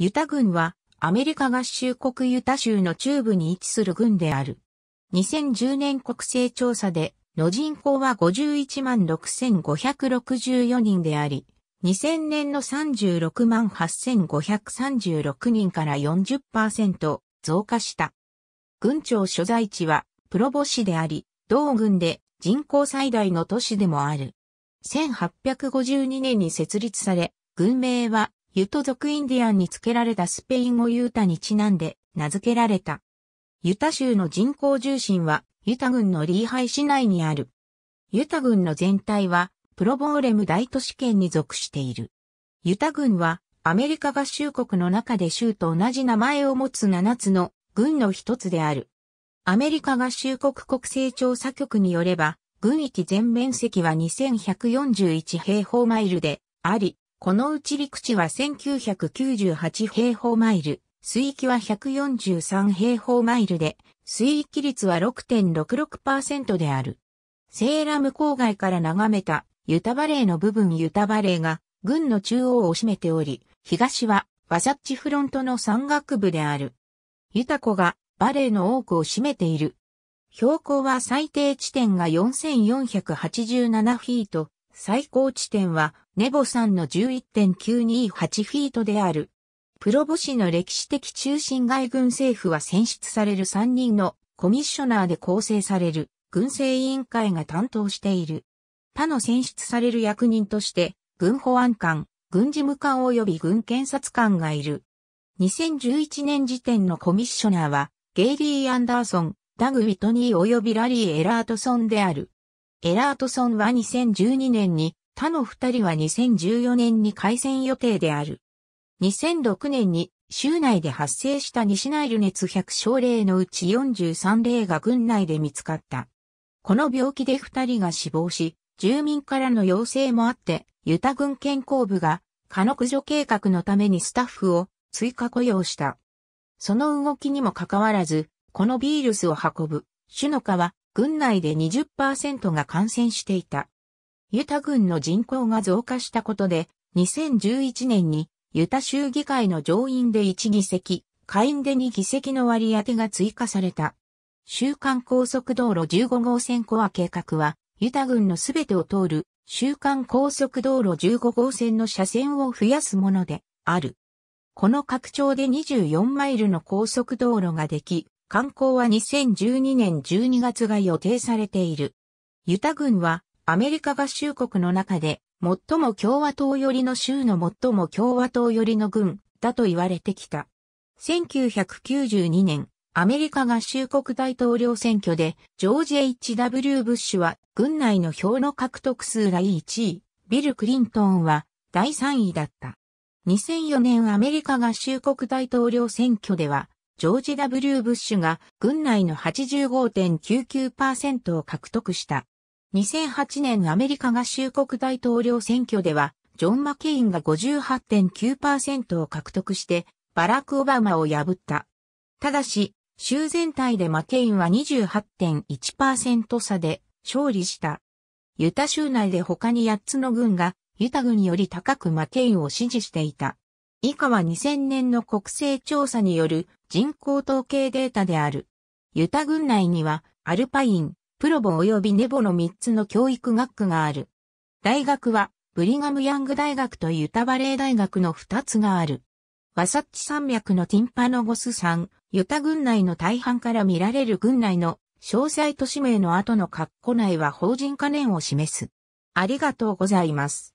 ユタ軍はアメリカ合衆国ユタ州の中部に位置する軍である。2010年国勢調査での人口は51万6564人であり、2000年の36万8536人から40%増加した。軍庁所在地はプロボ市であり、同軍で人口最大の都市でもある。1852年に設立され、軍名はユト族インディアンに付けられたスペイン語ユータにちなんで名付けられた。ユタ州の人口重心はユタ郡のリーハイ市内にある。ユタ郡の全体はプロボーレム大都市圏に属している。ユタ郡はアメリカ合衆国の中で州と同じ名前を持つ7つの郡の一つである。アメリカ合衆国国勢調査局によれば、軍域全面積は2141平方マイルであり、このうち陸地は1998平方マイル、水域は143平方マイルで、水域率は6.66%である。セーラム郊外から眺めたユタバレーの部分ユタバレーが軍の中央を占めており、東はワサッチフロントの山岳部である。ユタ湖がバレーの多くを占めている。標高は最低地点が4487フィート、最高地点はネボさんの11.928フィートである。プロボシの歴史的中心外軍政府は選出される3人のコミッショナーで構成される軍政委員会が担当している。他の選出される役人として、軍保安官、軍事務官及び軍検察官がいる。2011年時点のコミッショナーは、ゲイリー・アンダーソン、ダグ・ウィトニー及びラリー・エラートソンである。エラートソンは2012年に他の二人は2014年に開戦予定である。2006年に州内で発生した西ナイル熱100症例のうち43例が軍内で見つかった。この病気で二人が死亡し、住民からの要請もあって、ユタ軍健康部が、家の駆除計画のためにスタッフを追加雇用した。その動きにもかかわらず、このビールスを運ぶ、種の蚊は、軍内で20%が感染していた。ユタ郡の人口が増加したことで、2011年にユタ州議会の上院で1議席、下院で2議席の割り当てが追加された。週間高速道路15号線コア計画は、ユタ郡のすべてを通る週間高速道路15号線の車線を増やすものである。この拡張で24マイルの高速道路ができ、観光は2012年12月が予定されている。ユタ郡はアメリカ合衆国の中で、最も共和党寄りの州の最も共和党寄りの軍だと言われてきた。1992年、アメリカ合衆国大統領選挙で、ジョージ・ H.W. ブッシュは、軍内の票の獲得数第1位、ビル・クリントンは、第3位だった。2004年アメリカ合衆国大統領選挙では、ジョージ・ W・ ブッシュが軍内の85.99%を獲得した。2008年アメリカ合衆国大統領選挙では、ジョン・マケインが58.9%を獲得して、バラク・オバマを破った。ただし、州全体でマケインは28.1%差で勝利した。ユタ州内で他に8つの軍がユタ軍より高くマケインを支持していた。以下は2000年の国勢調査による人口統計データである。ユタ軍内にはアルパイン、プロボ及びネボの3つの教育学区がある。大学は、ブリガム・ヤング大学とユタバレー大学の2つがある。ワサッチ山脈のティンパノゴス山、ユタ軍内の大半から見られる軍内の詳細都市名の後の括弧内は法人可念を示す。ありがとうございます。